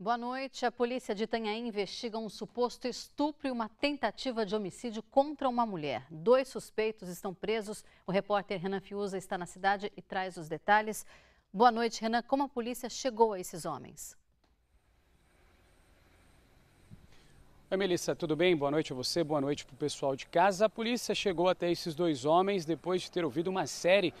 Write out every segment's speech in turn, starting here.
Boa noite. A polícia de Itanhaém investiga um suposto estupro e uma tentativa de homicídio contra uma mulher. Dois suspeitos estão presos. O repórter Renan Fiuza está na cidade e traz os detalhes. Boa noite, Renan. Como a polícia chegou a esses homens? Oi, Melissa, tudo bem? Boa noite a você, boa noite para o pessoal de casa. A polícia chegou até esses dois homens depois de ter ouvido uma série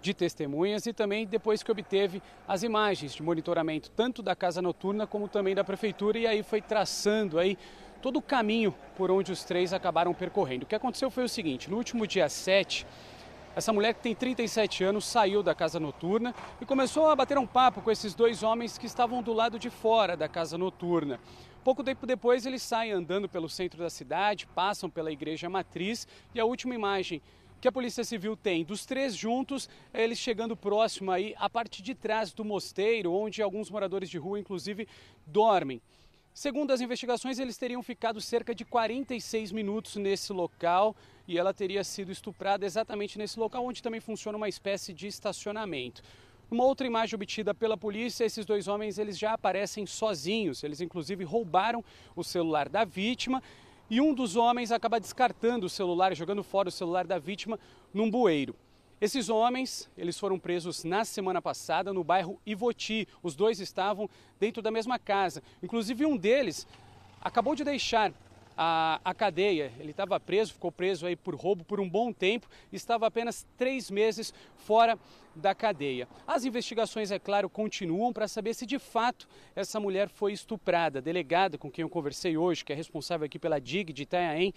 de testemunhas e também depois que obteve as imagens de monitoramento tanto da casa noturna como também da prefeitura e aí foi traçando aí todo o caminho por onde os três acabaram percorrendo. O que aconteceu foi o seguinte, no último dia 7, essa mulher que tem 37 anos saiu da casa noturna e começou a bater um papo com esses dois homens que estavam do lado de fora da casa noturna. Pouco tempo depois, eles saem andando pelo centro da cidade, passam pela igreja matriz e a última imagem que a Polícia Civil tem dos três juntos, é eles chegando próximo aí, a parte de trás do mosteiro, onde alguns moradores de rua, inclusive, dormem. Segundo as investigações, eles teriam ficado cerca de 46 minutos nesse local e ela teria sido estuprada exatamente nesse local, onde também funciona uma espécie de estacionamento. Uma outra imagem obtida pela polícia, esses dois homens eles já aparecem sozinhos. Eles inclusive roubaram o celular da vítima e um dos homens acaba descartando o celular, jogando fora o celular da vítima num bueiro. Esses homens, eles foram presos na semana passada no bairro Ivoti. Os dois estavam dentro da mesma casa. Inclusive um deles acabou de deixar a cadeia. Ele estava preso, ficou preso aí por roubo por um bom tempo, estava apenas três meses fora da cadeia. As investigações, é claro, continuam para saber se de fato essa mulher foi estuprada. A delegada com quem eu conversei hoje, que é responsável aqui pela DIG de Itanhaém,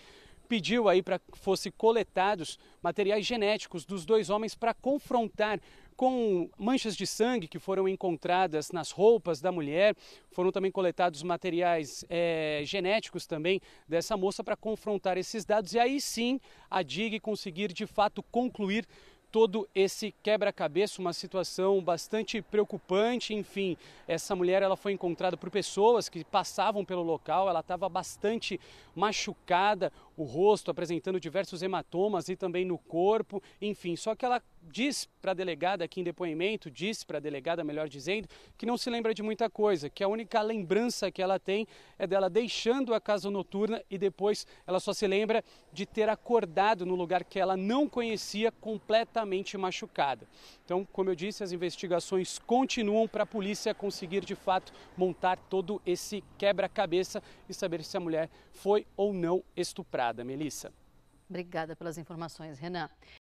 pediu aí para que fosse coletados materiais genéticos dos dois homens para confrontar com manchas de sangue que foram encontradas nas roupas da mulher. Foram também coletados materiais é, genéticos também dessa moça para confrontar esses dados e aí sim a DIG conseguir de fato concluir todo esse quebra-cabeça, uma situação bastante preocupante. Enfim, essa mulher ela foi encontrada por pessoas que passavam pelo local, ela estava bastante machucada o rosto, apresentando diversos hematomas e também no corpo, enfim. Só que ela diz para a delegada aqui em depoimento, disse para a delegada, melhor dizendo, que não se lembra de muita coisa, que a única lembrança que ela tem é dela deixando a casa noturna e depois ela só se lembra de ter acordado no lugar que ela não conhecia, completamente machucada. Então, como eu disse, as investigações continuam para a polícia conseguir de fato montar todo esse quebra-cabeça e saber se a mulher foi ou não estuprada temporada, Melissa. Obrigada pelas informações, Renan.